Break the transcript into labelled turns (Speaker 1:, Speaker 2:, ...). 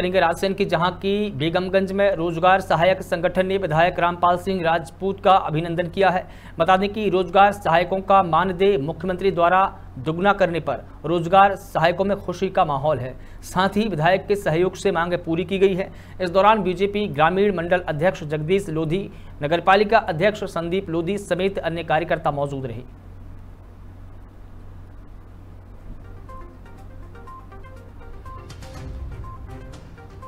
Speaker 1: करेंगे राजसेन की जहां की बेगमगंज में रोजगार सहायक संगठन ने विधायक रामपाल सिंह राजपूत का अभिनंदन किया है बता दें कि रोजगार सहायकों का मानदेय मुख्यमंत्री द्वारा दुगना करने पर रोजगार सहायकों में खुशी का माहौल है साथ ही विधायक के सहयोग से मांगें पूरी की गई है इस दौरान बीजेपी ग्रामीण मंडल अध्यक्ष जगदीश लोधी नगर अध्यक्ष संदीप लोधी समेत अन्य कार्यकर्ता मौजूद रहे